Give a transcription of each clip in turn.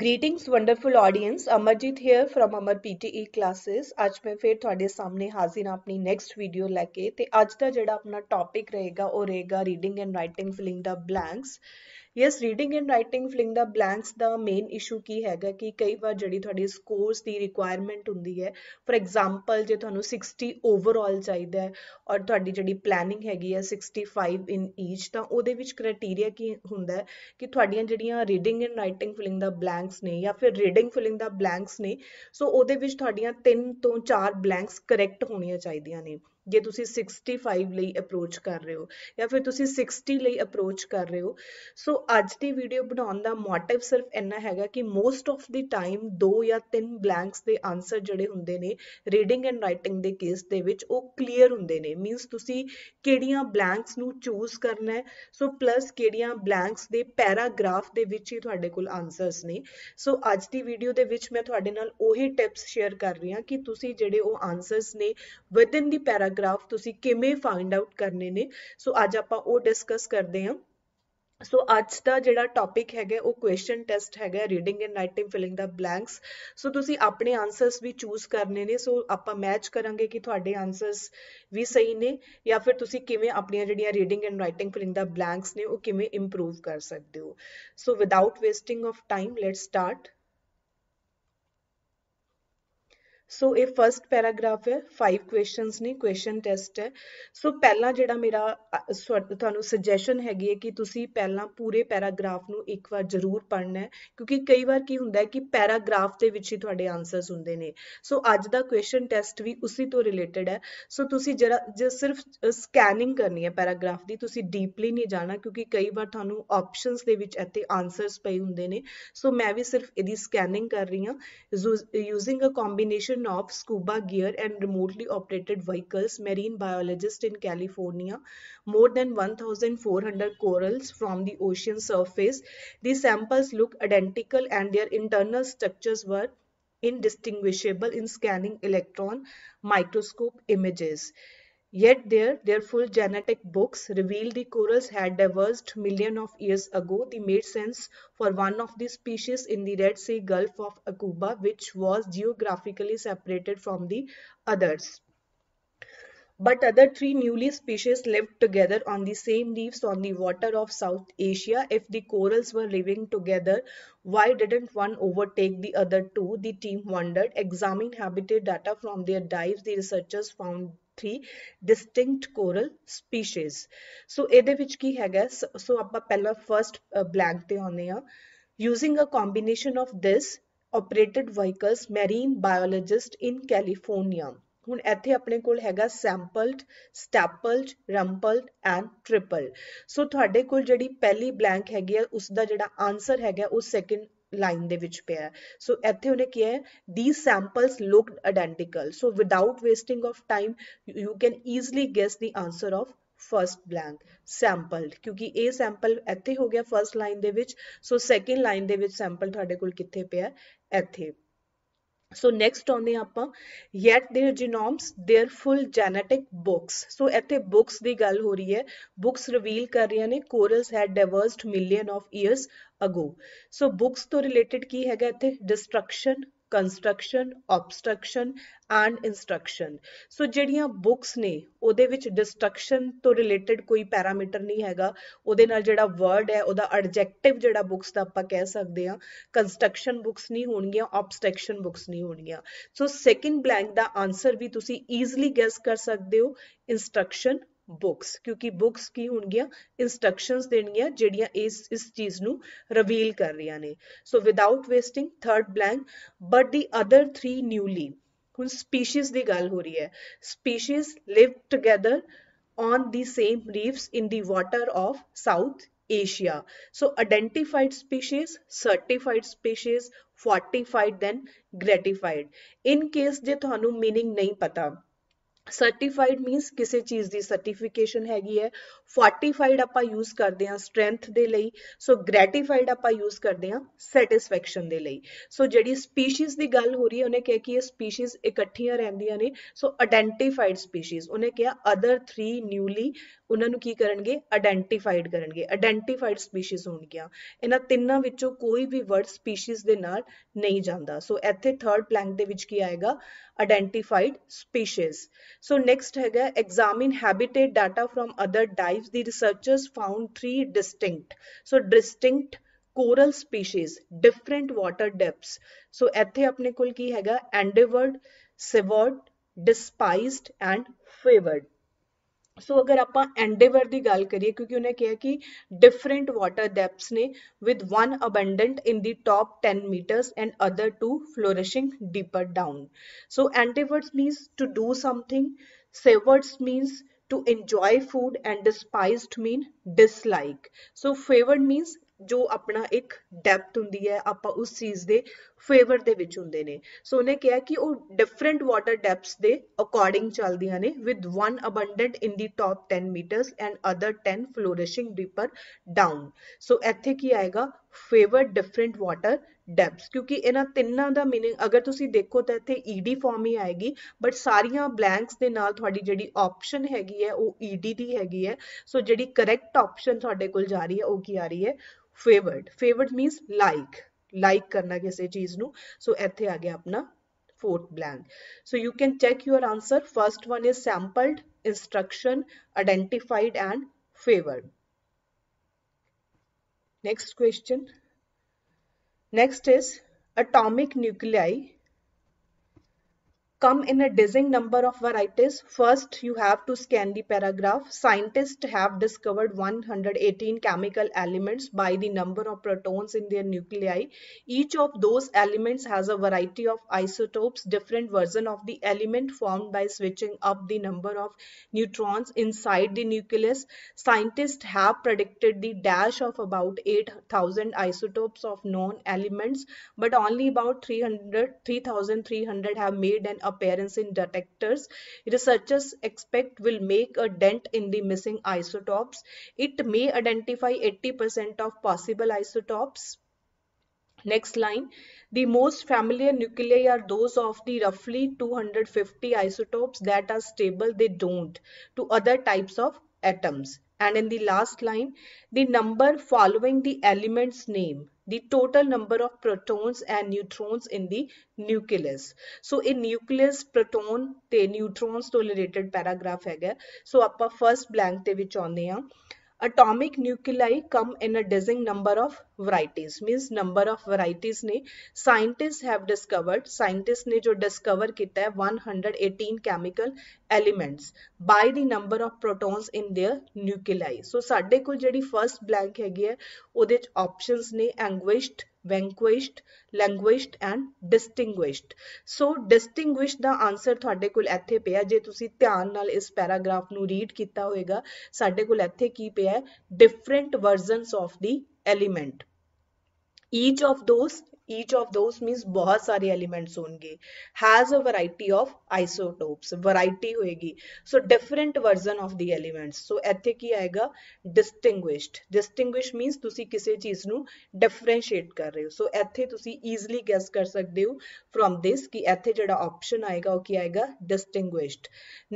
Greetings wonderful audience Amarjeet here from Amar PTE classes ਅੱਜ ਮੈਂ ਫੇਰ ਤੁਹਾਡੇ ਸਾਹਮਣੇ ਹਾਜ਼ਰ ਹਾਂ ਆਪਣੀ ਨੈਕਸਟ ਵੀਡੀਓ ਲੈ ਕੇ ਤੇ ਅੱਜ ਦਾ ਜਿਹੜਾ ਆਪਣਾ ਟੌਪਿਕ ਰਹੇਗਾ ਉਹ ਰਹੇਗਾ reading and writing filling the blanks yes reading and writing filling the blanks ਦਾ ਮੇਨ ਇਸ਼ੂ ਕੀ ਹੈਗਾ ਕਿ ਕਈ ਵਾਰ ਜਿਹੜੀ ਤੁਹਾਡੀ ਸਕੋਰਸ ਦੀ ਰਿਕੁਆਇਰਮੈਂਟ ਹੁੰਦੀ ਹੈ ਫੋਰ ਐਗਜ਼ਾਮਪਲ ਜੇ ਤੁਹਾਨੂੰ 60 ਓਵਰਆਲ ਚਾਹੀਦਾ ਹੈ ਔਰ ਤੁਹਾਡੀ ਜਿਹੜੀ ਪਲੈਨਿੰਗ ਹੈਗੀ ਹੈ 65 ਇਨ ਈਚ ਤਾਂ ਉਹਦੇ ਵਿੱਚ ਕ੍ਰਾਈਟੇਰੀਆ ਕੀ ਹੁੰਦਾ ਕਿ ਤੁਹਾਡੀਆਂ ਜਿਹੜੀਆਂ reading and writing filling the blanks ਨੇ ਜਾਂ ਫਿਰ ਰੀਡਿੰਗ ਫਿਲਿੰਗ ਦਾ ਬਲੈਂਕਸ ਨੇ ਸੋ ਉਹਦੇ ਵਿੱਚ ਤੁਹਾਡੀਆਂ 3 ਤੋਂ 4 ਬਲੈਂਕਸ ਕਰੈਕਟ ਹੋਣੀਆਂ ਚਾਹੀਦੀਆਂ ਨੇ ਜੇ ਤੁਸੀਂ 65 ਲਈ ਅਪਰੋਚ ਕਰ ਰਹੇ ਹੋ ਜਾਂ ਫਿਰ ਤੁਸੀਂ 60 ਲਈ ਅਪਰੋਚ ਕਰ ਰਹੇ ਹੋ ਸੋ ਅੱਜ ਦੀ ਵੀਡੀਓ ਬਣਾਉਣ ਦਾ ਮੋਟਿਵ ਸਿਰਫ ਇੰਨਾ ਹੈਗਾ ਕਿ ਮੋਸਟ ਆਫ ਦੀ ਟਾਈਮ ਦੋ ਜਾਂ ਤਿੰਨ ਬਲੈਂਕਸ ਦੇ ਆਨਸਰ ਜਿਹੜੇ ਹੁੰਦੇ ਨੇ ਰੀਡਿੰਗ ਐਂਡ ਰਾਈਟਿੰਗ ਦੇ ਕੇਸ ਦੇ ਵਿੱਚ ਉਹ ਕਲੀਅਰ ਹੁੰਦੇ ਨੇ ਮੀਨਸ ਤੁਸੀਂ ਕਿਹੜੀਆਂ ਬਲੈਂਕਸ ਨੂੰ ਚੂਜ਼ ਕਰਨਾ ਹੈ ਸੋ ਪਲੱਸ ਕਿਹੜੀਆਂ ਬਲੈਂਕਸ ਦੇ ਪੈਰਾਗ੍ਰਾਫ ਦੇ ਵਿੱਚ ਹੀ ਤੁਹਾਡੇ ਕੋਲ ਆਨਸਰਸ ਨੇ ਸੋ ਅੱਜ ਦੀ ਵੀਡੀਓ ਦੇ ਵਿੱਚ ਮੈਂ ਤੁਹਾਡੇ ਨਾਲ ਉਹੀ ਟਿਪਸ ਸ਼ੇਅਰ ਕਰ ਰਹੀ ਹਾਂ ਕਿ ਤੁਸੀਂ ਜਿਹੜੇ ਉਹ ਆਨਸਰਸ ਨੇ ਵਿਦਨ ਦੀ ਪੈਰਾ ਗ੍ਰਾਫ ਤੁਸੀਂ ਕਿਵੇਂ ਫਾਈਂਡ ਆਊਟ ਕਰਨੇ ਨੇ ਸੋ ਅੱਜ ਆਪਾਂ ਉਹ ਡਿਸਕਸ ਕਰਦੇ ਹਾਂ ਸੋ ਅੱਜ ਦਾ ਜਿਹੜਾ ਟੌਪਿਕ ਹੈਗਾ ਉਹ ਕੁਐਸਚਨ ਟੈਸਟ ਹੈਗਾ reading and writing filling the blanks so ਤੁਸੀਂ ਆਪਣੇ ਆਨਸਰਸ ਵੀ ਚੂਜ਼ ਕਰਨੇ ਨੇ ਸੋ ਆਪਾਂ ਮੈਚ ਕਰਾਂਗੇ ਕਿ ਤੁਹਾਡੇ ਆਨਸਰਸ ਵੀ ਸਹੀ ਨੇ ਜਾਂ ਫਿਰ ਤੁਸੀਂ ਕਿਵੇਂ ਆਪਣੀਆਂ ਜਿਹੜੀਆਂ reading and writing filling the blanks ਨੇ ਉਹ ਕਿਵੇਂ ਇੰਪਰੂਵ ਕਰ ਸਕਦੇ ਹੋ so without wasting of time let's start so ਇਹ ਫਰਸਟ ਪੈਰਾਗ੍ਰਾਫ ਹੈ ਫਾਈਵ ਕੁਐਸਚਨਸ ਨੇ ਕੁਐਸਚਨ ਟੈਸਟ ਹੈ ਸੋ ਪਹਿਲਾਂ ਜਿਹੜਾ ਮੇਰਾ ਤੁਹਾਨੂੰ ਸੁਜੈਸ਼ਨ ਹੈਗੀ ਹੈ ਕਿ ਤੁਸੀਂ ਪਹਿਲਾਂ ਪੂਰੇ ਪੈਰਾਗ੍ਰਾਫ ਨੂੰ ਇੱਕ ਵਾਰ ਜ਼ਰੂਰ ਪੜ੍ਹਨਾ ਹੈ ਕਿਉਂਕਿ ਕਈ ਵਾਰ ਕੀ ਹੁੰਦਾ ਹੈ ਕਿ ਪੈਰਾਗ੍ਰਾਫ ਦੇ ਵਿੱਚ ਹੀ ਤੁਹਾਡੇ ਆਨਸਰਸ ਹੁੰਦੇ ਨੇ ਸੋ ਅੱਜ ਦਾ ਕੁਐਸਚਨ ਟੈਸਟ ਵੀ ਉਸੇ ਤੋਂ ਰਿਲੇਟਡ ਹੈ ਸੋ ਤੁਸੀਂ ਜਰਾ ਜੇ ਸਿਰਫ ਸਕੈਨਿੰਗ ਕਰਨੀ ਹੈ ਪੈਰਾਗ੍ਰਾਫ ਦੀ ਤੁਸੀਂ ਡੀਪਲੀ ਨਹੀਂ ਜਾਣਾ ਕਿਉਂਕਿ ਕਈ ਵਾਰ ਤੁਹਾਨੂੰ ਆਪਸ਼ਨਸ ਦੇ ਵਿੱਚ ਇੱਥੇ ਆਨਸਰਸ ਪਏ ਹੁੰਦੇ ਨੇ ਸੋ ਮੈਂ ਵੀ ਸਿਰਫ ਇਹਦੀ ਸਕੈਨਿੰਗ ਕਰ ਰਹੀ ਹਾਂ using a combination of scuba gear and remotely operated vehicles, marine biologists in California more than 1,400 corals from the ocean surface. The samples look identical and their internal structures were indistinguishable in scanning electron microscope images. Yet their, their full genetic books reveal the corals had diverged millions of years ago. They made sense for one of the species in the Red Sea Gulf of Akuba, which was geographically separated from the others. But other three newly species lived together on the same reefs on the water of South Asia. If the corals were living together, why didn't one overtake the other two? The team wondered. Examining habitat data from their dives, the researchers found 3 distinct coral species so ਇਹਦੇ ਵਿੱਚ ਕੀ ਹੈਗਾ ਸੋ ਆਪਾਂ ਪਹਿਲਾਂ first blank ਤੇ ਆਉਂਦੇ ਆ using a combination of this operated vehicles marine biologist in California ਹੁਣ ਇੱਥੇ ਆਪਣੇ ਕੋਲ ਹੈਗਾ ਸੈਂਪਲਡ ਸਟੈਪਲਡ ਰੰਪਲਡ ਐਂਡ ਟ੍ਰਿਪਲ ਸੋ ਤੁਹਾਡੇ ਕੋਲ ਜਿਹੜੀ ਪਹਿਲੀ ਬਲੈਂਕ ਹੈਗੀ ਆ ਉਸ ਦਾ ਜਿਹੜਾ ਆਨਸਰ ਹੈਗਾ ਉਹ ਸੈਕਿੰਡ line ਦੇ ਵਿੱਚ ਪਿਆ ਸੋ ਇੱਥੇ ਉਹਨੇ ਕਿਹਾ these samples looked identical so without wasting of time you can easily guess the answer of first blank sampled ਕਿਉਂਕਿ ਇਹ sample ਇੱਥੇ ਹੋ ਗਿਆ first line ਦੇ ਵਿੱਚ ਸੋ second line ਦੇ ਵਿੱਚ sample ਤੁਹਾਡੇ ਕੋਲ ਕਿੱਥੇ ਪਿਆ ਇੱਥੇ So next ਆਉਂਦੇ ਆਪਾਂ yet their genomes their full genetic books so ਇੱਥੇ books ਦੀ ਗੱਲ ਹੋ ਰਹੀ ਹੈ books reveal ਕਰ ਰਹੀਆਂ ਨੇ corals had diverged million of years ago so books ਤੋਂ related ਕੀ ਹੈਗਾ ਇੱਥੇ destruction construction obstruction and instruction so ਜਿਹੜੀਆਂ ਬੁੱਕਸ ਨੇ ਉਹਦੇ ਵਿੱਚ ਡਿਸਟਰਕਸ਼ਨ ਤੋਂ ਰਿਲੇਟਡ ਕੋਈ ਪੈਰਾਮੀਟਰ ਨਹੀਂ ਹੈਗਾ ਉਹਦੇ ਨਾਲ ਜਿਹੜਾ ਵਰਡ ਹੈ ਉਹਦਾ ਐਡਜੈਕਟਿਵ ਜਿਹੜਾ ਬੁੱਕਸ ਦਾ ਆਪਾਂ ਕਹਿ ਸਕਦੇ ਹਾਂ ਕੰਸਟਰਕਸ਼ਨ ਬੁੱਕਸ ਨਹੀਂ ਹੋਣਗੀਆਂ ਆਬਸਟਰਕਸ਼ਨ ਬੁੱਕਸ ਨਹੀਂ ਹੋਣਗੀਆਂ ਸੋ ਸੈਕਿੰਡ ਬਲੈਂਕ ਦਾ ਆਨਸਰ ਵੀ ਤੁਸੀਂ ਈਜ਼ੀਲੀ ਗੈਸ ਕਰ ਸਕਦੇ ਹੋ ਇਨਸਟਰਕਸ਼ਨ बुक्स क्योंकि बुक्स की होनगियां इंस्ट्रक्शंस देनगियां जेडियां इस इस चीज नु रिवील कर रहीयां ने so without wasting third blank but the other three newly हुन स्पीशीज दी गल हो रही है species live together on the same reefs in the water of South Asia so identified species certified species fortified then gratified in case जे थानू meaning नहीं पता ਸਰਟੀਫਾਈਡ ਮੀਨਸ ਕਿਸੇ ਚੀਜ਼ ਦੀ ਸਰਟੀਫਿਕੇਸ਼ਨ ਹੈਗੀ ਹੈ ਫੋਰਟੀਫਾਈਡ ਆਪਾਂ ਯੂਜ਼ ਕਰਦੇ ਹਾਂ ਸਟਰੈਂਥ ਦੇ ਲਈ ਸੋ ਗ੍ਰੈਟੀਫਾਈਡ ਆਪਾਂ ਯੂਜ਼ ਕਰਦੇ ਹਾਂ ਸੈਟੀਸਫੈਕਸ਼ਨ ਦੇ ਲਈ ਸੋ ਜਿਹੜੀ ਸਪੀਸੀਜ਼ ਦੀ ਗੱਲ ਹੋ ਰਹੀ ਹੈ ਉਹਨੇ ਕਿਹਾ ਕਿ ਇਹ ਸਪੀਸੀਜ਼ ਇਕੱਠੀਆਂ ਰਹਿੰਦੀਆਂ ਨੇ ਸੋ ਆਇਡੈਂਟੀਫਾਈਡ ਸਪੀਸੀਜ਼ ਉਹਨੇ ਕਿਹਾ ਅਦਰ 3 ਨਿਊਲੀ ਉਹਨਾਂ ਨੂੰ ਕੀ ਕਰਨਗੇ ਆਇਡੈਂਟੀਫਾਈਡ ਕਰਨਗੇ ਆਇਡੈਂਟੀਫਾਈਡ ਸਪੀਸੀਜ਼ ਹੋਣਗੀਆਂ ਇਹਨਾਂ ਤਿੰਨਾਂ ਵਿੱਚੋਂ ਕੋਈ ਵੀ ਵਰਡ ਸਪੀਸੀਜ਼ ਦੇ ਨਾਲ ਨਹੀਂ ਜਾਂਦਾ ਸੋ ਇੱਥੇ ਥਰਡ ਬਲੈਂਕ ਦੇ ਵਿੱਚ ਕੀ ਆਏਗਾ ਆਇਡੈਂਟੀਫਾਈਡ ਸਪੀਸੀਜ਼ ਸੋ ਨੈਕਸਟ ਹੈਗਾ examine habitat data from other dives the researchers found 3 distinct so distinct coral species different water depths so ਇੱਥੇ ਆਪਣੇ ਕੋਲ ਕੀ ਹੈਗਾ ਐਂਡੇਵਰਡ ਸਿਵਰਡ ਡਿਸਪਾਈਸਡ ਐਂਡ ਫੇਵਰਡ सो so, अगर आप एंडेवर की गल करिए क्योंकि उन्हें कहा कि डिफरेंट वाटर डेप्स ने with one abundant in the top ten metres and other two flourishing deeper down so endeavour means to do something savoured means to enjoy food and despise mean dislike so favoured means ਜੋ ਆਪਣਾ ਇੱਕ depth ਹੁੰਦੀ ਹੈ ਆਪਾਂ ਉਸ ਚੀਜ਼ ਦੇ favour ਦੇ ਵਿੱਚ ਹੁੰਦੇ ਨੇ ਸੋ ਉਹਨੇ ਕਿਹਾ ਕਿ ਉਹ ਡਿਫਰੈਂਟ ਵਾਟਰ ਡੈਪਥਸ ਦੇ ਅਕੋਰਡਿੰਗ ਚੱਲਦੀਆਂ ਨੇ with one abundant in the top 10 metres and other 10 flourishing deeper down so ਇੱਥੇ ਕੀ ਆਏਗਾ फेवर डिफरेंट वाटर डेप्स क्योंकि इन्हों तिना का मीनिंग अगर तुम देखो तो इतने ईडी फॉर्म ही आएगी बट सारिया ब्लैंक्स के नी जी ऑप्शन हैगी है वह ईडी की हैगी है सो जी करैक्ट ऑप्शन थोड़े को जा रही है वह की आ रही है favoured favoured means like like करना किसी चीज़ को सो इतने आ गया अपना fourth blank so you can check your answer first one is sampled instruction identified and favoured Next question. Next is atomic nuclei come in a dizzying number of varieties. First, you have to scan the paragraph. Scientists have discovered 118 chemical elements by the number of protons in their nuclei. Each of those elements has a variety of isotopes, different version of the element formed by switching up the number of neutrons inside the nucleus. Scientists have predicted the dash of about 8,000 isotopes of known elements, but only about 3,300 3, have made an appearance in detectors. Researchers expect will make a dent in the missing isotopes. It may identify 80% of possible isotopes. Next line, the most familiar nuclei are those of the roughly 250 isotopes that are stable, they don't, to other types of atoms. And in the last line, the number following the element's name the total number of protons and neutrons in the nucleus. So in nucleus proton the neutrons ਤੋਂ related paragraph ਹੈਗਾ So ਆਪਾਂ first blank te ਵਿੱਚ atomic nuclei come in a dizzying number of varieties means number of varieties ने scientists have discovered scientists ने जो discover किया है 118 chemical elements by the number of protons in their nuclei so साढ़े को जड़ी first blank हैगी है उधर options ने anguished vanquished languished and distinguished so distinguished ਦਾ ਆਨਸਰ ਤੁਹਾਡੇ ਕੋਲ ਇੱਥੇ ਪਿਆ ਜੇ ਤੁਸੀਂ ਧਿਆਨ ਨਾਲ ਇਸ ਪੈਰਾਗ੍ਰਾਫ ਨੂੰ ਰੀਡ ਕੀਤਾ ਹੋਵੇਗਾ ਸਾਡੇ ਕੋਲ ਇੱਥੇ ਕੀ ਪਿਆ ਹੈ different versions of the element each of those each of those means बहुत सारे एलिमेंट्स होंगे has a variety of isotopes variety होएगी so different version of the elements so ਇੱਥੇ की आएगा ਡਿਸਟਿੰਗੁਇਸ਼ਡ ਡਿਸਟਿੰਗੁਇਸ਼ ਮੀਨਸ ਤੁਸੀਂ ਕਿਸੇ ਚੀਜ਼ ਨੂੰ ਡਿਫਰੈਂਸ਼ੀਏਟ ਕਰ ਰਹੇ ਹੋ ਸੋ ਇੱਥੇ ਤੁਸੀਂ ਈਜ਼ੀਲੀ ਗੈਸ ਕਰ ਸਕਦੇ ਹੋ ਫਰਮ ਥਿਸ ਕਿ ਇੱਥੇ ਜਿਹੜਾ ਆਪਸ਼ਨ ਆਏਗਾ ਉਹ ਕੀ ਆਏਗਾ distinguished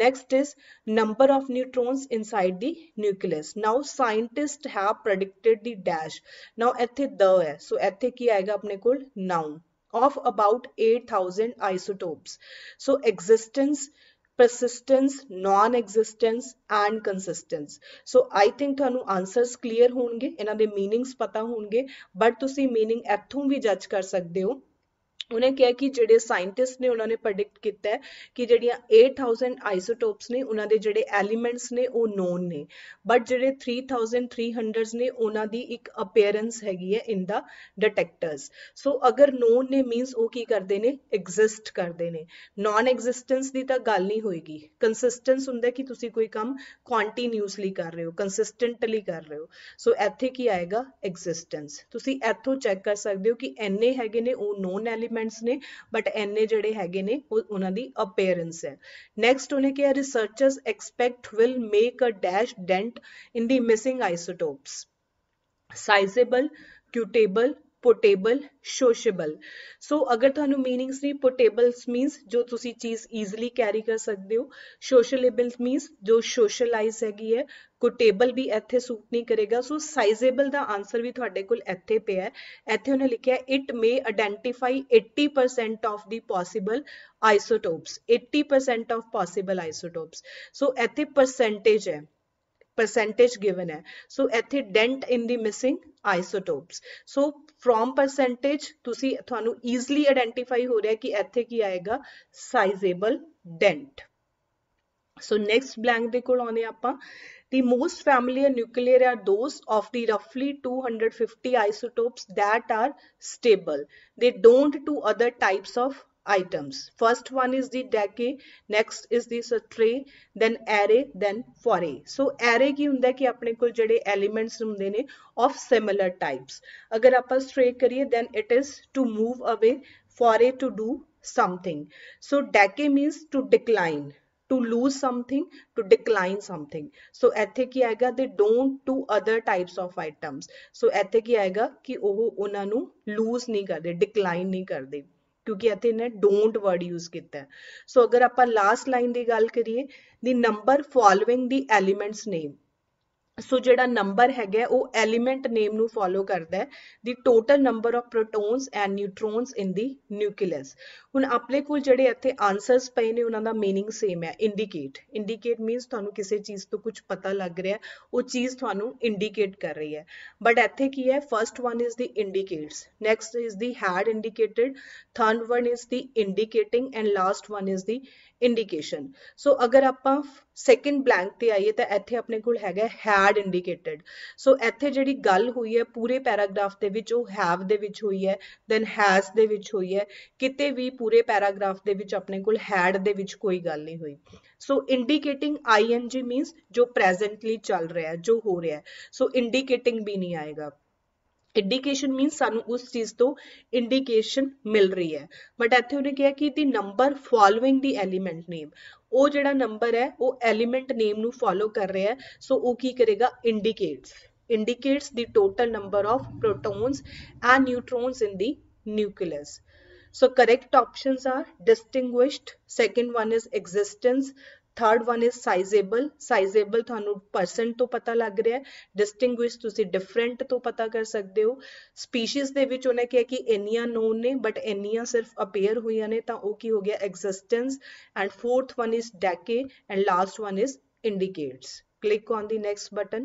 next is number of neutrons inside the nucleus now scientist have predicted the dash now ਇੱਥੇ ਦ ਹੈ ਸੋ ਇੱਥੇ ਕੀ ਆਏਗਾ ਆਪਣੇ household noun of about 8000 isotopes. So existence, persistence, non-existence and consistence. So I think ਤੁਹਾਨੂੰ answers clear honge inna de meanings pata honge but tusi meaning ਇੱਥੋਂ ਵੀ judge kar sakde ho उन्हें क्या कि जेडे सैंटिस्ट ने उन्होंने प्रडिक्ट किया है कि जेडिया थाउजेंड आइसोटोप्स ने उन्होंने जेडे एलिमेंट्स ने वो नोन ने बट जे थ्री थाउजेंड थ्री 3300 ने उन्होंने एक अपेयरेंस हैगी है इन द डिटेक्टर्स सो अगर नोन ने मीनस वो की करते हैं एग्जिस्ट करते हैं नॉन एग्जिस्टेंस की तो गल नहीं होएगी कंसिस्टेंस होंगे कि तुम कोई काम कॉन्टीन्यूसली कर रहे हो कंसिस्टेंटली कर रहे हो सो इत की आएगा एग्जिस्टेंस तुम इतों चैक कर सकते हो कि इन्ने है ने नोन एलिमेंट एलिमेंट्स ने बट एने जो है अपेयरेंस है नैक्सट उन्हें क्या researchers expect will make a dash dent in these missing isotopes sizeable cutable potable sociable so अगर थानू मीनिंग्स नहीं पोर्टेबल मीनस जो तुसी चीज ईजली कैरी कर सकते हो शोशलेबल मीनस जो सोशलाइज हैगी है कोटेबल भी इतने सूट नहीं करेगा सो साइजेबल का आंसर भी थोड़े को इतने उन्हें लिखे it may identify eighty percent of the possible isotopes eighty percent of possible isotopes so इतने परसेंटेज है percentage given hai. So ethe dent in the missing isotopes. So from percentage tusi thanu easily identify ਹੋ ਰਿਹਾ ki ethe ki aayega sizable dent. So next blank de kol aune ਆਪਾਂ The most familiar nuclear are those of the roughly 250 isotopes that are stable. They don't to other types of items. First one is the decay next is the stray, then array, then foray. So array ki hunda ki apne kol jehde elements hunde ne of similar types. agar apan stray kariye then it is to move away, foray to do something. So decay means to decline. to lose something to decline something so ethe ki ਆਏਗਾ they don't to other types of items so ethe ki ਆਏਗਾ ki oh unna nu lose nahi karde decline nahi karde ਕਿਉਂਕਿ ਇੱਥੇ ਇਹਨੇ don't word use ਕੀਤਾ ਸੋ ਅਗਰ ਆਪਾਂ last line ਦੀ ਗੱਲ ਕਰੀਏ the number following the element's name so ਜਿਹੜਾ ਨੰਬਰ ਹੈਗਾ ਉਹ ਐਲੀਮੈਂਟ ਨੇਮ ਨੂੰ ਫੋਲੋ ਕਰਦਾ ਹੈ the total number of protons and neutrons in the nucleus ਹੁਣ ਆਪਣੇ ਕੋਲ ਜਿਹੜੇ ਇੱਥੇ ਆਨਸਰਸ ਪਏ ਨੇ ਉਹਨਾਂ ਦਾ मीनिंग ਸੇਮ ਹੈ ਇੰਡੀਕੇਟ ਇੰਡੀਕੇਟ ਮੀਨਸ ਤੁਹਾਨੂੰ ਕਿਸੇ ਚੀਜ਼ ਤੋਂ ਕੁਝ ਪਤਾ ਲੱਗ ਰਿਹਾ ਉਹ ਚੀਜ਼ ਤੁਹਾਨੂੰ ਇੰਡੀਕੇਟ ਕਰ ਰਹੀ ਹੈ ਬਟ ਇੱਥੇ ਕੀ ਹੈ first one is the indicates next is the had indicated third one is the indicating and last one is the indication so ਅਗਰ ਆਪਾਂ ਸੈਕੰਡ ਬਲੈਂਕ ਤੇ ਆਈਏ ਤਾਂ ਇੱਥੇ ਆਪਣੇ ਕੋਲ ਹੈਗਾ ਹੈਡ ਇੰਡੀਕੇਟਡ ਸੋ ਇੱਥੇ ਜਿਹੜੀ ਗੱਲ ਹੋਈ ਹੈ ਪੂਰੇ ਪੈਰਾਗ੍ਰਾਫ ਦੇ ਵਿੱਚ ਉਹ ਹੈਵ ਦੇ ਵਿੱਚ ਹੋਈ ਹੈ ਦੈਨ ਹੈਜ਼ ਦੇ ਵਿੱਚ ਹੋਈ ਹੈ ਕਿਤੇ ਵੀ ਪੂਰੇ ਪੈਰਾਗ੍ਰਾਫ ਦੇ ਵਿੱਚ ਆਪਣੇ ਕੋਲ ਹੈਡ ਦੇ ਵਿੱਚ ਕੋਈ ਗੱਲ ਨਹੀਂ ਹੋਈ ਸੋ ਇੰਡੀਕੇਟਿੰਗ ਆਈਐਨਜੀ ਮੀਨਸ ਜੋ ਪ੍ਰੈਜ਼ੈਂਟਲੀ ਚੱਲ ਰਿਹਾ ਜੋ ਹੋ ਰਿਹਾ ਸੋ ਇੰਡੀਕੇਟਿੰਗ ਵੀ ਨਹੀਂ ਆਏਗਾ इंडीकेशन मीन सू उस चीज तो इंडीकेशन मिल रही है बट इतने उन्हें क्या कि number following the element name वो जोड़ा नंबर है वह एलीमेंट नेम फॉलो कर रहा है सो वह की करेगा indicates indicates the total number of protons and neutrons in the nucleus so correct option are distinguished second one is existence third one is sizeable sizeable ਤੁਹਾਨੂੰ ਪਰਸਨ ਤੋਂ ਪਤਾ ਲੱਗ ਰਿਹਾ ਹੈ ਡਿਸਟਿੰਗੁਇਸ਼ ਤੁਸੀਂ ਡਿਫਰੈਂਟ ਤੋਂ ਪਤਾ ਕਰ ਸਕਦੇ ਹੋ ਸਪੀਸੀਜ਼ ਦੇ ਵਿੱਚ ਉਹਨੇ ਕਿਹਾ ਕਿ ਇੰਨੀਆਂ ਨੋਨ ਨੇ ਬਟ ਇੰਨੀਆਂ ਸਿਰਫ ਅਪੀਅਰ ਹੋਈਆਂ ਨੇ ਤਾਂ ਉਹ ਕੀ ਹੋ ਗਿਆ existence and fourth one is decay and last one is indicates. Click on the next button.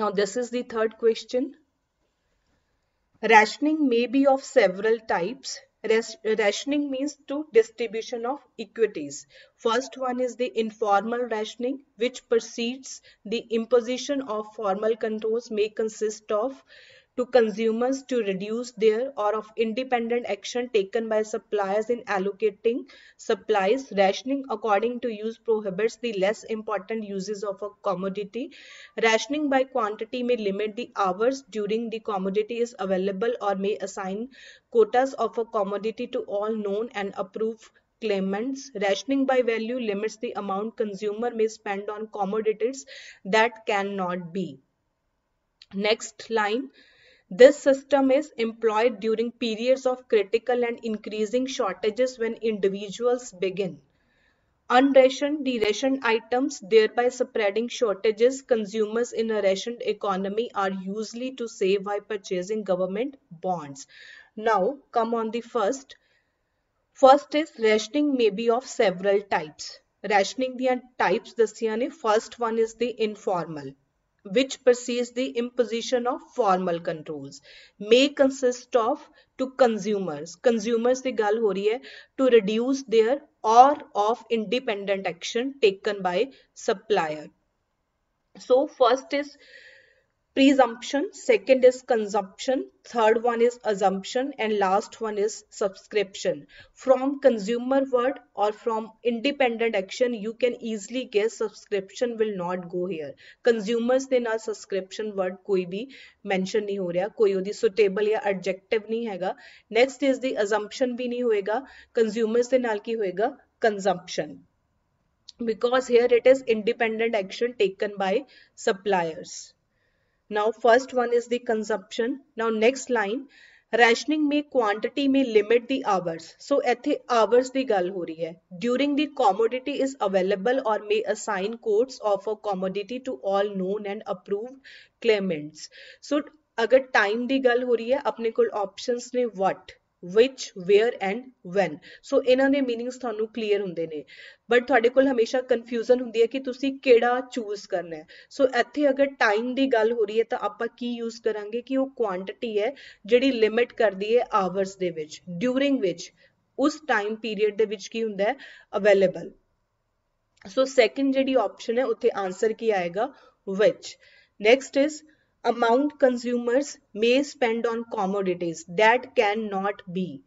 Now this is the third question. Rationing may be of several types. rationing means to distribution of equities. First one is the informal rationing which precedes the imposition of formal controls may consist of to consumers to reduce their or of independent action taken by suppliers in allocating supplies rationing according to use prohibits the less important uses of a commodity rationing by quantity may limit the hours during the commodity is available or may assign quotas of a commodity to all known and approved claimants. Rationing by value limits the amount consumer may spend on commodities that cannot be. Next line, this system is employed during periods of critical and increasing shortages when individuals begin unrationed derationed items thereby spreading shortages consumers in a rationed economy are usually to save by purchasing government bonds now come on the first first is rationing may be of several types rationing the types the yani first one is the informal which perceives the imposition of formal controls may consist of to consumers consumers the ਗੱਲ ਹੋ to reduce their or of independent action taken by supplier so first is presumption second is consumption third one is assumption and last one is subscription from consumer word or from independent action you can easily guess subscription will not go here consumers they not subscription word koi bhi mention nahi ho raha koi odi so table ya adjective nahi ਹੈਗਾ next is the assumption bhi nahi ਹੋਏਗਾ consumers de naal ki ਹੋਏਗਾ consumption because here it is independent action taken by suppliers Now first one is the consumption. Now next line rationing may quantity may limit the hours. So the hours the गल हो During the commodity is available or may assign codes of a commodity to all known and approved claimants. So अगर time the गल हो रही अपने को options ने what which where and when ਸੋ ਇਹਨਾਂ ਦੇ मीनिंग्स ਤੁਹਾਨੂੰ ਕਲੀਅਰ ਹੁੰਦੇ ਨੇ ਬਟ ਤੁਹਾਡੇ ਕੋਲ ਹਮੇਸ਼ਾ ਕਨਫਿਊਜ਼ਨ ਹੁੰਦੀ ਹੈ ਕਿ ਤੁਸੀਂ ਕਿਹੜਾ ਚੂਜ਼ ਕਰਨਾ ਹੈ ਸੋ ਇੱਥੇ ਅਗਰ ਟਾਈਮ ਦੀ ਗੱਲ ਹੋ ਰਹੀ ਹੈ ਤਾਂ ਆਪਾਂ ਕੀ ਯੂਜ਼ ਕਰਾਂਗੇ ਕਿ ਉਹ ਕੁਆਂਟੀਟੀ ਹੈ ਜਿਹੜੀ ਲਿਮਿਟ ਕਰਦੀ ਹੈ ਆਵਰਸ ਦੇ ਵਿੱਚ ਡਿਊਰਿੰਗ ਵਿੱਚ ਉਸ ਟਾਈਮ ਪੀਰੀਅਡ ਦੇ ਵਿੱਚ ਕੀ ਹੁੰਦਾ ਹੈ ਅਵੇਲੇਬਲ ਸੋ ਸੈਕੰਡ ਜਿਹੜੀ ਆਪਸ਼ਨ ਹੈ ਉੱਥੇ ਆਨਸਰ ਕੀ ਆਏਗਾ which next is amount consumers may spend on commodities that cannot be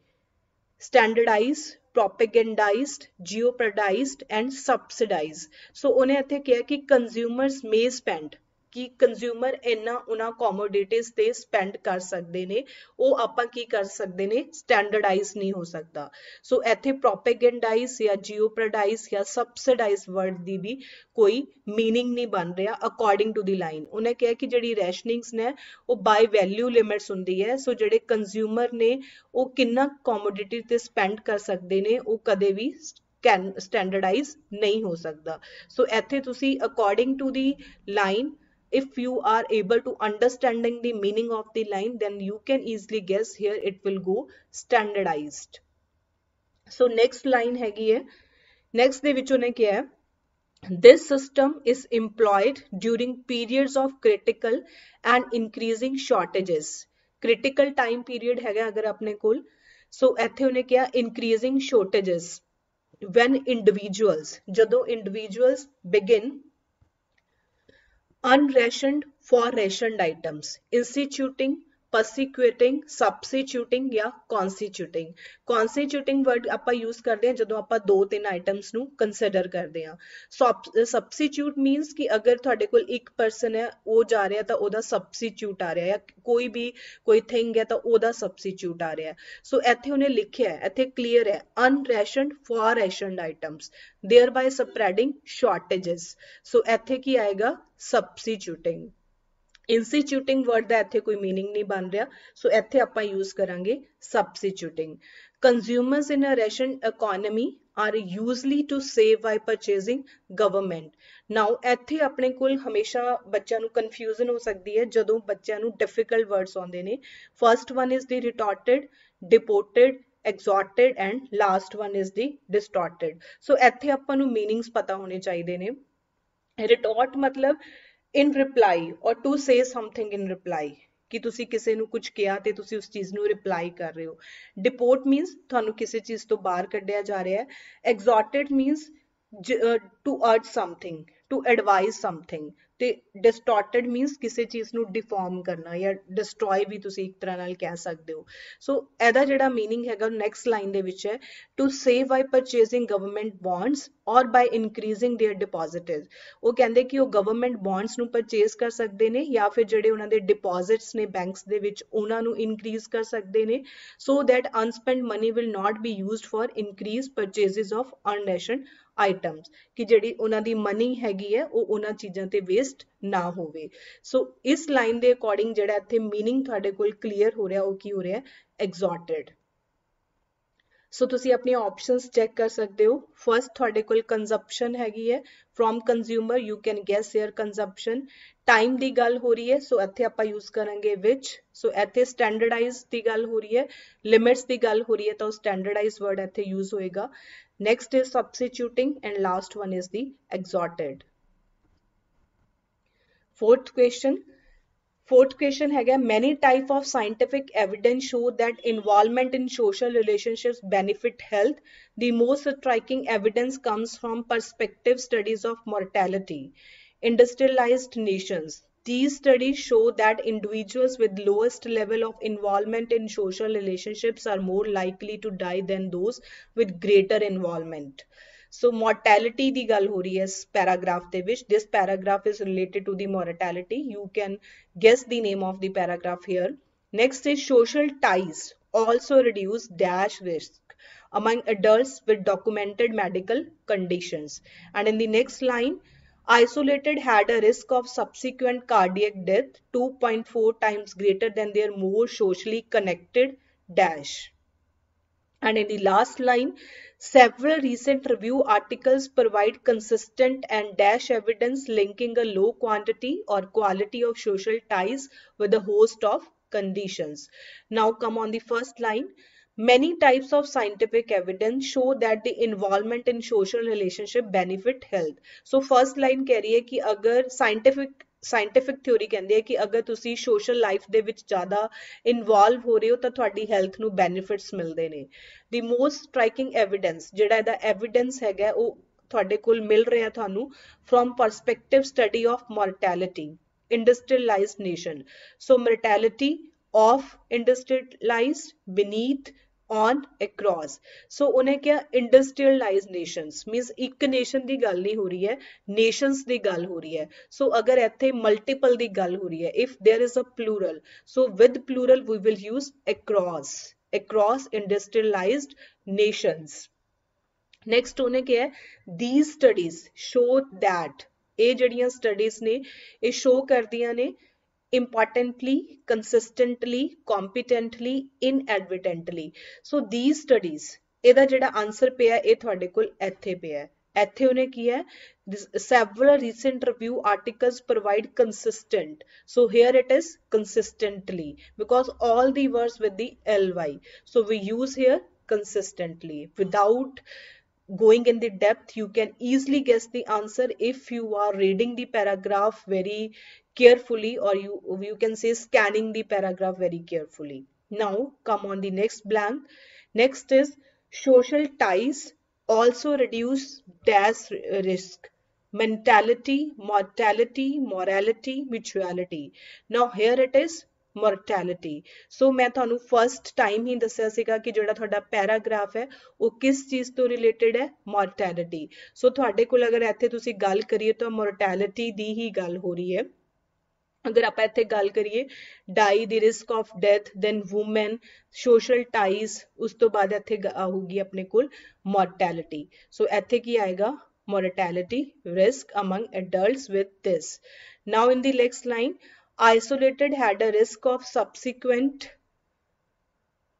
standardized propagandized geoprodized, and subsidized so unhe ithe kiya ki consumers may spend ਕਿ ਕੰਜ਼ਿਊਮਰ ਇੰਨਾ ਉਹਨਾਂ ਕੋਮੋਡਿਟੀਜ਼ ਤੇ spend ਕਰ ਸਕਦੇ ਨੇ ਉਹ ਆਪਾਂ ਕੀ ਕਰ ਸਕਦੇ ਨੇ ਸਟੈਂਡਰਡਾਈਜ਼ ਨਹੀਂ ਹੋ ਸਕਦਾ ਸੋ ਇੱਥੇ ਪ੍ਰੋਪੇਗੈਂਡਾਈਜ਼ ਜਾਂ ਜੀਓਪਰਡਾਈਜ਼ ਜਾਂ ਸਬਸਿਡਾਈਜ਼ ਵਰਡ ਦੀ ਵੀ ਕੋਈ मीनिंग ਨਹੀਂ ਬਣ ਰਿਹਾ ਅਕੋਰਡਿੰਗ ਟੂ ਦੀ ਲਾਈਨ ਉਹਨੇ ਕਿਹਾ ਕਿ ਜਿਹੜੀ ਰੈਸ਼ਨਿੰਗਸ ਨੇ ਉਹ ਬਾਈ ਵੈਲਿਊ ਲਿਮਿਟਸ ਹੁੰਦੀ ਹੈ ਸੋ ਜਿਹੜੇ ਕੰਜ਼ਿਊਮਰ ਨੇ ਉਹ ਕਿੰਨਾ ਕੋਮੋਡਿਟੀ ਤੇ ਸਪੈਂਡ ਕਰ ਸਕਦੇ ਨੇ ਉਹ ਕਦੇ ਵੀ ਕੈਨ ਸਟੈਂਡਰਡਾਈਜ਼ ਨਹੀਂ ਹੋ ਸਕਦਾ ਸੋ ਇੱਥੇ ਤੁਸੀਂ according to the line if you are able to understanding the meaning of the line then you can easily guess here it will go standardized so next line ਹੈਗੀ ਹੈ next ਦੇ ਵਿੱਚ ਉਹਨੇ ਕਿਹਾ this system is employed during periods of critical and increasing shortages critical time period ਹੈਗਾ ਅਗਰ ਆਪਣੇ ਕੋਲ So ਇੱਥੇ ਉਹਨੇ ਕਿਹਾ increasing shortages when individuals jado individuals begin unrationed for rationed items, instituting ਪਰਸੀਕਿਊਟਿੰਗ ਸਬਸਟੀਟਿਊਟਿੰਗ ਜਾਂ ਕਨਸਟੀਟਿਊਟਿੰਗ ਕਨਸਟੀਟਿਊਟਿੰਗ ਵਰਡ ਆਪਾਂ ਯੂਜ਼ ਕਰਦੇ ਹਾਂ ਜਦੋਂ ਆਪਾਂ ਦੋ ਤਿੰਨ ਆਈਟਮਸ ਨੂੰ ਕੰਸੀਡਰ ਕਰਦੇ ਹਾਂ ਸਬਸਟੀਟਿਊਟ ਮੀਨਸ ਕਿ ਅਗਰ ਤੁਹਾਡੇ ਕੋਲ ਇੱਕ ਪਰਸਨ ਹੈ ਉਹ ਜਾ ਰਿਹਾ ਤਾਂ ਉਹਦਾ ਸਬਸਟੀਟਿਊਟ ਆ ਰਿਹਾ ਜਾਂ ਕੋਈ ਵੀ ਕੋਈ ਥਿੰਗ ਹੈ ਤਾਂ ਉਹਦਾ ਸਬਸਟੀਟਿਊਟ ਆ ਰਿਹਾ ਸੋ ਇੱਥੇ ਉਹਨੇ ਲਿਖਿਆ ਹੈ ਇੱਥੇ ਕਲੀਅਰ ਹੈ unrationed for rationed items thereby spreading shortages so ਇੱਥੇ ਕੀ ਆਏਗਾ ਸਬਸਟੀਟਿਊਟਿੰਗ ਇੰਸਟੀਟਿਊਟਿੰਗ ਵਰਡ ਦਾ ਇੱਥੇ ਕੋਈ मीनिंग ਨਹੀਂ ਬਣ ਰਿਹਾ ਸੋ ਇੱਥੇ ਆਪਾਂ ਯੂਜ਼ ਕਰਾਂਗੇ substituting consumers in a ration economy are usually to save by purchasing government now ਇੱਥੇ ਆਪਣੇ ਕੋਲ ਹਮੇਸ਼ਾ ਬੱਚਿਆਂ ਨੂੰ ਕਨਫਿਊਜ਼ਨ ਹੋ ਸਕਦੀ ਹੈ ਜਦੋਂ ਬੱਚਿਆਂ ਨੂੰ ਡਿਫਿਕਲਟ ਵਰਡਸ ਆਉਂਦੇ ਨੇ first one is the retorted deported exhorted and last one is the distorted so ਇੱਥੇ ਆਪਾਂ ਨੂੰ ਮੀਨਿੰਗਸ ਪਤਾ ਹੋਣੇ ਚਾਹੀਦੇ ਨੇ ਰਿਟਾਰਟ ਮਤਲਬ in reply or to say something in reply ਕਿ ਤੁਸੀਂ ਕਿਸੇ ਨੂੰ ਕੁਝ ਕਿਹਾ ਤੇ ਤੁਸੀਂ ਉਸ ਚੀਜ਼ ਨੂੰ ਰਿਪਲਾਈ ਕਰ ਰਹੇ ਹੋ ਡਿਪੋਰਟ ਮੀਨਸ ਤੁਹਾਨੂੰ ਕਿਸੇ ਚੀਜ਼ ਤੋਂ ਬਾਹਰ ਕੱਢਿਆ ਜਾ ਰਿਹਾ ਹੈ exhorted means to urge something to advise something ਤੇ ਡਿਸਟੋਰਟਡ ਮੀਨਸ ਕਿਸੇ ਚੀਜ਼ ਨੂੰ ਡਿਫਾਰਮ ਕਰਨਾ ਜਾਂ ਡਿਸਟਰੋਏ ਵੀ ਤੁਸੀਂ ਇੱਕ ਤਰ੍ਹਾਂ ਨਾਲ ਕਹਿ ਸਕਦੇ ਹੋ ਸੋ ਇਹਦਾ ਜਿਹੜਾ मीनिंग ਹੈਗਾ ਨੈਕਸਟ ਲਾਈਨ ਦੇ ਵਿੱਚ ਹੈ to save by purchasing government bonds or by increasing there ਡਿਪੋਜ਼ਿਟਸ ਉਹ ਕਹਿੰਦੇ ਕਿ ਉਹ ਗਵਰਨਮੈਂਟ ਬੌਂਡਸ ਨੂੰ ਪਰਚੇਸ ਕਰ ਸਕਦੇ ਨੇ ਜਾਂ ਫਿਰ ਜਿਹੜੇ ਉਹਨਾਂ ਦੇ ਡਿਪੋਜ਼ਿਟਸ ਨੇ ਬੈਂਕਸ ਦੇ ਵਿੱਚ ਉਹਨਾਂ ਨੂੰ ਇਨਕਰੀਜ਼ ਕਰ ਸਕਦੇ ਨੇ so that unspent money will not be used for increase purchases of unrationed items ਕਿ ਜਿਹੜੀ ਉਹਨਾਂ ਦੀ ਮਨੀ ਹੈਗੀ ਹੈ ਉਹ ਉਹਨਾਂ ਚੀਜ਼ਾਂ ਤੇ ਵੇਸਟ ਨਾ ਹੋਵੇ ਸੋ ਇਸ ਲਾਈਨ ਦੇ ਅਕੋਰਡਿੰਗ ਜਿਹੜਾ ਇੱਥੇ मीनिंग ਤੁਹਾਡੇ ਕੋਲ ਕਲੀਅਰ ਹੋ ਰਿਹਾ ਉਹ ਕੀ ਹੋ ਰਿਹਾ ਐਗਜ਼ੌਰਟਡ ਸੋ ਤੁਸੀਂ ਆਪਣੀਆਂ ਆਪਸ਼ਨਸ ਚੈੱਕ ਕਰ ਸਕਦੇ ਹੋ ਫਰਸਟ ਤੁਹਾਡੇ ਕੋਲ ਕੰਜ਼ੰਪਸ਼ਨ ਹੈਗੀ ਹੈ from consumer you can guess here consumption time ਦੀ ਗੱਲ ਹੋ ਰਹੀ ਹੈ ਸੋ ਇੱਥੇ ਆਪਾਂ ਯੂਜ਼ ਕਰਾਂਗੇ ਵਿਚ ਸੋ ਇੱਥੇ ਸਟੈਂਡਰਡਾਈਜ਼ ਦੀ ਗੱਲ ਹੋ ਰਹੀ ਹੈ ਲਿਮਿਟਸ ਦੀ ਗੱਲ ਹੋ ਰਹੀ ਹੈ ਤਾਂ ਉਹ ਸਟੈਂਡਰਡਾਈਜ਼ ਵਰਡ ਇੱਥੇ ਯੂਜ਼ ਹੋਏਗਾ Next is substituting and last one is the exalted. Fourth question. Fourth question है many type of scientific evidence show that involvement in social relationships benefit health. The most striking evidence comes from perspective studies of mortality industrialized nations these studies show that individuals with lowest level of involvement in social relationships are more likely to die than those with greater involvement. So mortality, the gal ਹੋ paragraph, ਹੈ ਇਸ paragraph ਦੇ ਵਿੱਚ this paragraph is related to the mortality you can the the name of next is social ties also reduce dash risk among adults with documented medical conditions and in the next line Isolated had a risk of subsequent cardiac death 2.4 times greater than their more socially connected dash. And in the last line, several recent review articles provide consistent and dash evidence linking a low quantity or quality of social ties with a host of conditions. Now come on the first line. Many types of scientific evidence show that the involvement in social relationship benefit health. So first line कह रही है कि अगर scientific scientific theory ਕਹਿੰਦੀ ਹੈ ਕਿ ਅਗਰ ਤੁਸੀਂ ਸੋਸ਼ਲ ਲਾਈਫ ਦੇ ਵਿੱਚ ਜ਼ਿਆਦਾ ਇਨਵੋਲਵ ਹੋ ਰਹੇ ਹੋ ਤਾਂ ਤੁਹਾਡੀ ਹੈਲਥ ਨੂੰ ਬੈਨੀਫਿਟਸ ਮਿਲਦੇ ਨੇ ਦੀ ਮੋਸਟ ਸਟ੍ਰਾਈਕਿੰਗ ਐਵੀਡੈਂਸ ਜਿਹੜਾ ਇਹਦਾ ਐਵੀਡੈਂਸ ਹੈਗਾ ਉਹ ਤੁਹਾਡੇ ਕੋਲ ਮਿਲ ਰਿਹਾ ਤੁਹਾਨੂੰ from perspective study of mortality industrialized nation. So mortality of industrialized beneath on across so उ'नें क्या इंडस्ट्रियलाइज नेशंस मींस इक नेशन दी गल्ल नहीं हो रही है नेशंस दी गल्ल हो रही है सो so, अगर ਇੱਥੇ ਮਲਟੀਪਲ ਦੀ ਗੱਲ ਹੋ ਰਹੀ ਹੈ if there is a plural so with plural we will use across across industrialized nations next ਉਹਨੇ ਕਿਹਾ these studies show that ਇਹ ਜਿਹੜੀਆਂ ਸਟੱਡੀਜ਼ ਨੇ ਇਹ ਸ਼ੋ ਕਰਦੀਆਂ ਨੇ importantly, consistently, competently, inadvertently. So these studies ਇਹਦਾ ਜਿਹੜਾ ਆਨਸਰ ਪਿਆ ਇਹ ਤੁਹਾਡੇ ਕੋਲ ਇੱਥੇ ਪਿਆ ਇੱਥੇ ਉਹਨੇ ਕੀ several recent review articles provide consistent so here it is consistently because all the words with the ly so we use here consistently without going in the depth you can easily guess the answer if you are reading the paragraph very carefully or you, you can say scanning the paragraph very carefully. Now come on the next blank. Next is social ties also reduce dash risk mentality, mortality, morality, mutuality. Now here it is mortality so ਮੈਂ ਤੁਹਾਨੂੰ first time ਹੀ ਦੱਸਿਆ ਸੀਗਾ ki jehda thoda paragraph hai oh kis cheez to related hai mortality so tade kol agar ਇੱਥੇ tusi gal kariye to mortality di hi gal ho rahi hai अगर आप इतने गल करिए die the risk of death than women social ties उस तो बाद इतने आऊगी अपने को मोरटैलिटी सो इतने की आएगा mortality risk among adult with this now in the next line isolated had a risk of subsequent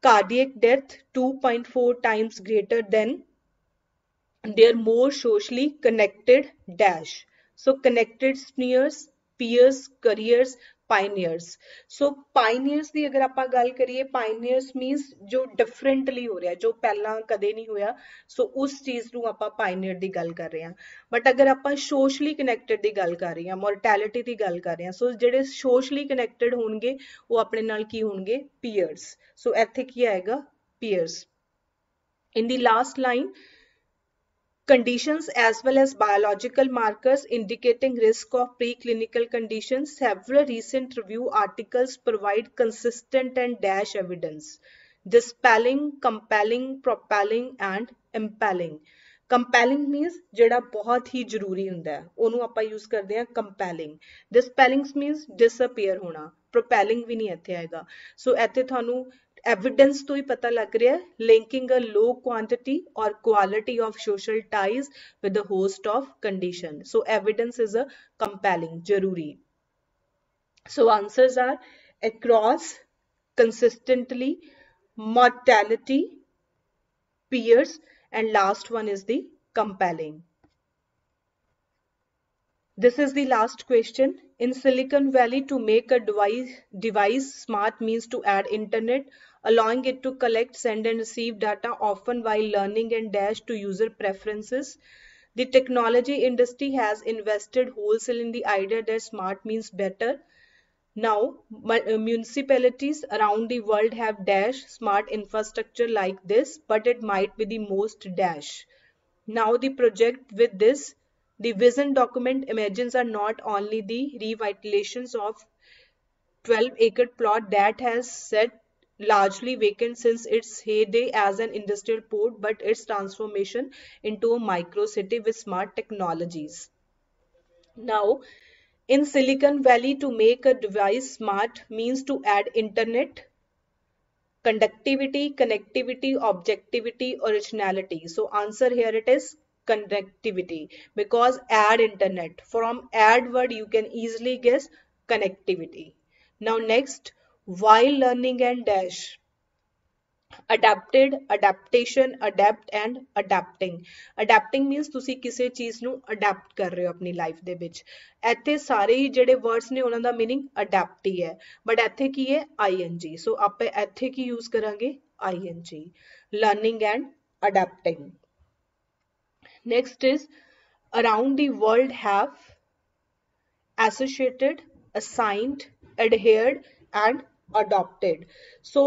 cardiac death 2.4 times greater than their more socially connected dash so connected seniors peers careers pioneers so pioneers ਦੀ ਅਗਰ ਆਪਾਂ ਗੱਲ ਕਰੀਏ pioneers means ਜੋ differently ਹੋ ਰਿਹਾ ਜੋ ਪਹਿਲਾਂ ਕਦੇ ਨਹੀਂ ਹੋਇਆ ਸੋ ਉਸ ਚੀਜ਼ ਨੂੰ ਆਪਾਂ pioneer ਦੀ ਗੱਲ ਕਰ ਰਹੇ ਹਾਂ ਬਟ ਅਗਰ ਆਪਾਂ socially connected ਦੀ ਗੱਲ ਕਰ ਰਹੇ ਹਾਂ mortality ਦੀ ਗੱਲ ਕਰ ਰਹੇ ਹਾਂ ਸੋ ਜਿਹੜੇ socially connected ਹੋਣਗੇ ਉਹ ਆਪਣੇ ਨਾਲ ਕੀ ਹੋਣਗੇ peers ਸੋ ਇੱਥੇ ਕੀ ਆਏਗਾ peers in the last line Conditions as well as biological markers indicating risk of preclinical conditions, several recent review articles provide consistent and dash evidence. Dispelling, compelling, propelling and impelling. compelling means ਜਿਹੜਾ ਬਹੁਤ ਹੀ ਜ਼ਰੂਰੀ ਹੁੰਦਾ ਹੈ ਉਹਨੂੰ ਆਪਾਂ use ਕਰਦੇ ਹਾਂ compelling dispelling means disappear ਹੋਣਾ propelling ਵੀ ਨਹੀਂ ਇੱਥੇ ਆਏਗਾ ਸੋ ਇੱਥੇ ਤੁਹਾਨੂੰ ਐਵੀਡੈਂਸ ਤੋਂ ਹੀ ਪਤਾ ਲੱਗ ਰਿਹਾ ਹੈ linking a low quantity or quality of social ties with a host of condition so evidence is a compelling ਜ਼ਰੂਰੀ So answers are across, consistently, mortality, peers, and last one is the compelling. This is the last question. In Silicon Valley, to make a device, device smart means to add internet, allowing it to collect, send and receive data often while learning and dash to user preferences. The technology industry has invested wholesale in the idea that smart means better. Now, uh, municipalities around the world have dash smart infrastructure like this, but it might be the most dash. Now, the project with this, the vision document imagines are not only the revitalizations of 12 acre plot that has set largely vacant since its heyday as an industrial port but its transformation into a micro city with smart technologies. Now, in Silicon Valley to make a device smart means to add internet, conductivity, connectivity, objectivity, originality. So answer here it is connectivity because add internet. From add word you can easily guess connectivity. Now next while learning and dash adapted adaptation adapt and adapting adapting means ਤੁਸੀਂ ਕਿਸੇ ਚੀਜ਼ ਨੂੰ adopt ਕਰ ਰਹੇ ਹੋ ਆਪਣੀ life ਦੇ ਵਿੱਚ ਇੱਥੇ ਸਾਰੇ ਹੀ ਜਿਹੜੇ ਵਰਡਸ ਨੇ ਉਹਨਾਂ ਦਾ मीनिंग ਅਡਾਪਟ ਹੀ ਹੈ ਬਟ ਇੱਥੇ ਕੀ ਹੈ ਆਈਐਨਜੀ ਸੋ ਆਪਾਂ ਇੱਥੇ ਕੀ ਯੂਜ਼ ਕਰਾਂਗੇ ING learning and adapting next is around the world have associated assigned adhered and adopted so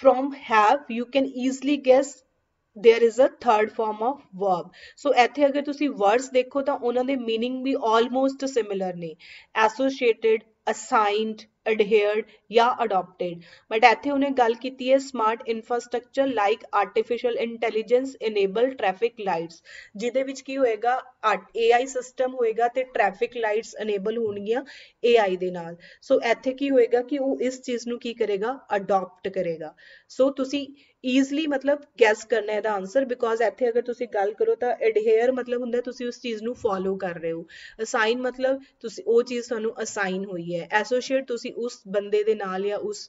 from have you can easily guess there is a third form of verb so ethe agar tusi words dekho ta onan the meaning be almost similar ne associated assigned adhered ਜਾਂ adopted but ਇੱਥੇ ਉਹਨੇ ਗੱਲ ਕੀਤੀ ਹੈ smart infrastructure like artificial intelligence enable traffic lights ਜਿਹਦੇ ਵਿੱਚ ਕੀ ਹੋਏਗਾ ਏਆਈ ਸਿਸਟਮ ਹੋਏਗਾ ਤੇ ਟ੍ਰੈਫਿਕ ਲਾਈਟਸ ਇਨੇਬਲ ਹੋਣਗੀਆਂ ਏਆਈ ਦੇ ਨਾਲ ਸੋ ਇੱਥੇ ਕੀ ਹੋਏਗਾ ਕਿ ਉਹ ਇਸ ਚੀਜ਼ ਨੂੰ ਕੀ ਕਰੇਗਾ ਅਡਾਪਟ ਕਰੇਗਾ ਸੋ ਤੁਸੀਂ ਈਜ਼ਲੀ ਮਤਲਬ ਗੈਸ ਕਰਨਾ ਹੈ ਦਾ ਆਨਸਰ ਬਿਕੋਜ਼ ਇੱਥੇ ਅਗਰ ਤੁਸੀਂ ਗੱਲ ਕਰੋ ਤਾਂ ਐਡਹੇਅਰ ਮਤਲਬ ਹੁੰਦਾ ਤੁਸੀਂ ਉਸ ਚੀਜ਼ ਨੂੰ ਫੋਲੋ ਕਰ ਰਹੇ ਹੋ ਅਸਾਈਨ ਮਤਲਬ ਤੁਸੀਂ ਉਹ ਚੀਜ਼ ਤੁਹਾਨੂੰ ਅਸਾਈਨ ਹੋਈ ਹੈ ਐਸੋਸੀਏਟ ਤੁਸੀਂ ਤੁਸੀਂ ਉਸ ਬੰਦੇ ਦੇ ਨਾਲ ਜਾਂ ਉਸ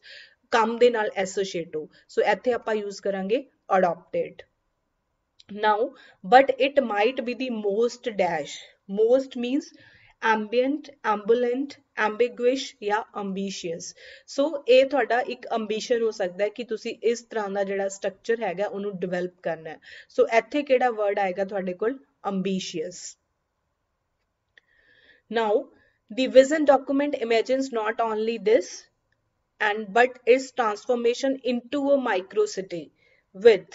ਕੰਮ ਦੇ ਨਾਲ ਐਸੋਸੀਏਟ ਹੋ ਸੋ ਇੱਥੇ ਆਪਾਂ ਯੂਜ਼ ਕਰਾਂਗੇ adapted now but it might be the most dash most means ambient ambulant ambiguous ਜਾਂ ambitious ਸੋ ਇਹ ਤੁਹਾਡਾ ਇੱਕ ambition ਹੋ ਸਕਦਾ ਹੈ ਕਿ ਤੁਸੀਂ ਇਸ ਤਰ੍ਹਾਂ ਦਾ ਜਿਹੜਾ ਸਟਰਕਚਰ ਹੈਗਾ ਉਹਨੂੰ ਡਿਵੈਲਪ ਕਰਨਾ ਹੈ ਸੋ ਇੱਥੇ ਕਿਹੜਾ ਵਰਡ ਆਏਗਾ ਤੁਹਾਡੇ ਕੋਲ ambitious now The vision document imagines not only this and but its transformation into a microcity with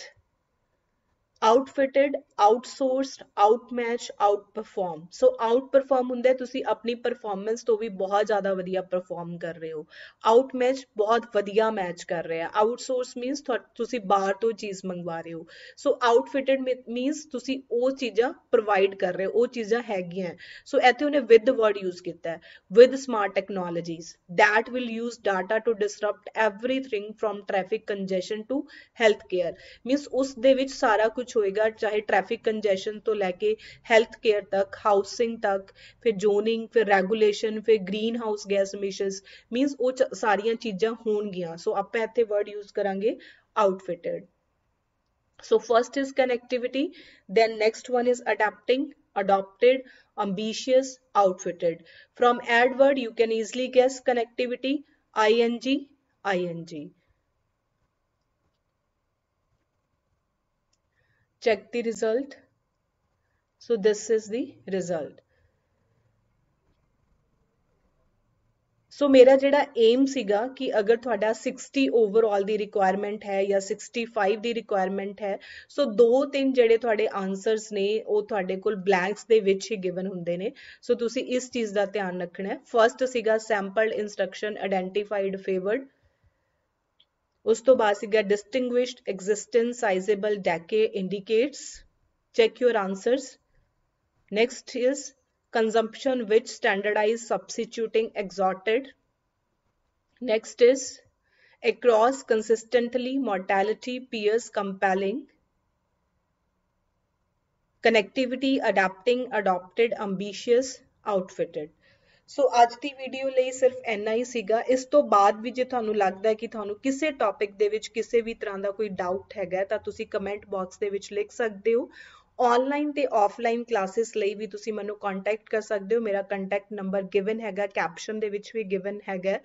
ਆਊਟਫਿਟਡ ਆਊਟਸੋਰਸਡ ਆਊਟਮੈਚ ਆਊਟਪਰਫਾਰਮ ਸੋ ਆਊਟਪਰਫਾਰਮ ਹੁੰਦਾ ਤੁਸੀਂ ਆਪਣੀ ਪਰਫਾਰਮੈਂਸ ਤੋਂ ਵੀ ਬਹੁਤ ਜ਼ਿਆਦਾ ਵਧੀਆ ਪਰਫਾਰਮ ਕਰ ਰਹੇ ਹੋ ਆਊਟਮੈਚ ਬਹੁਤ ਵਧੀਆ ਮੈਚ ਕਰ ਰਹੇ ਆ ਆਊਟਸੋਰਸ ਮੀਨਸ ਤੁਸੀਂ ਬਾਹਰ ਤੋਂ ਚੀਜ਼ ਮੰਗਵਾ ਰਹੇ ਹੋ ਸੋ ਆਊਟਫਿਟਡ ਮੀਨਸ ਤੁਸੀਂ ਉਹ ਚੀਜ਼ਾਂ ਪ੍ਰੋਵਾਈਡ ਕਰ ਰਹੇ ਹੋ ਉਹ ਚੀਜ਼ਾਂ ਹੈਗੀਆਂ ਸੋ ਇੱਥੇ ਉਹਨੇ ਵਿਦ ਵਰਡ ਯੂਜ਼ ਕੀਤਾ ਹੈ with smart technologies that will use data to disrupt everything from traffic congestion to health care means ਉਸ ਦੇ ਵਿੱਚ ਸਾਰਾ ਕੁਝ कुछ होएगा चाहे ट्रैफिक कंजेशन तो लेके हेल्थ केयर तक हाउसिंग तक फिर जोनिंग फिर रेगुलेशन फिर green house gas mission means वो सारिया चीजा हो सो आप इतने वर्ड यूज करा outfitted so first is connectivity then next one is adapting adopted ambitious outfitted from Edward you can easily guess connectivity I N G I N G check the result so this is the result so so, मेरा जोड़ा M सगा कि अगर थोड़ा sixty overall की requirement है या sixty five की रिक्वायरमेंट है सो so, दो तीन जोड़े थोड़े आंसरस ने वो थोड़े को ब्लैंक्स के गिवन होंगे ने सो so, तुम इस चीज़ का ध्यान रखना है first sample instruction identified favoured ਉਸ ਤੋਂ ਬਾਅਦ ਸੀਗਾ distinguished existence sizeable decay indicates check your answers next is consumption which standardized substituting exhorted next is across consistently mortality peers compelling connectivity adapting adopted ambitious outfitted so ਅੱਜ ਦੀ video ਲਈ ਸਿਰਫ ਇੰਨਾ ਹੀ ਸੀਗਾ ਇਸ ਤੋਂ ਬਾਅਦ ਵੀ ਜੇ ਤੁਹਾਨੂੰ ਲੱਗਦਾ ਹੈ ਕਿ ਤੁਹਾਨੂੰ ਕਿਸੇ ਟੌਪਿਕ ਦੇ ਵਿੱਚ ਕਿਸੇ ਵੀ ਤਰ੍ਹਾਂ ਦਾ ਕੋਈ ਡਾਊਟ ਹੈਗਾ ਤਾਂ ਤੁਸੀਂ ਕਮੈਂਟ ਬਾਕਸ ਦੇ ਵਿੱਚ ਲਿਖ ਸਕਦੇ ਹੋ ਆਨਲਾਈਨ ਤੇ ਆਫਲਾਈਨ ਕਲਾਸਿਸ ਲਈ ਵੀ ਤੁਸੀਂ ਮੈਨੂੰ ਕੰਟੈਕਟ ਕਰ ਸਕਦੇ ਹੋ ਮੇਰਾ ਕੰਟੈਕਟ ਨੰਬਰ ਗਿਵਨ ਹੈਗਾ ਕੈਪਸ਼ਨ ਦੇ ਵਿੱਚ ਵੀ ਗਿਵਨ ਹੈਗਾ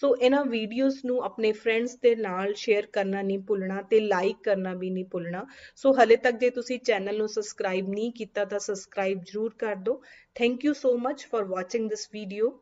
ਸੋ ਇਹਨਾਂ ਵੀਡੀਓਜ਼ ਨੂੰ ਆਪਣੇ ਫਰੈਂਡਸ ਦੇ ਨਾਲ ਸ਼ੇਅਰ ਕਰਨਾ ਨਹੀਂ ਭੁੱਲਣਾ ਤੇ ਲਾਈਕ ਕਰਨਾ ਵੀ ਨਹੀਂ ਭੁੱਲਣਾ ਸੋ ਹਲੇ ਤੱਕ ਜੇ ਤੁਸੀਂ ਚੈਨਲ ਨੂੰ ਸਬਸਕ੍ਰਾਈਬ ਨਹੀਂ ਕੀਤਾ ਤਾਂ ਸਬਸਕ੍ਰਾਈਬ ਜ਼ਰੂਰ ਕਰ ਦਿਓ thank you so much for watching this video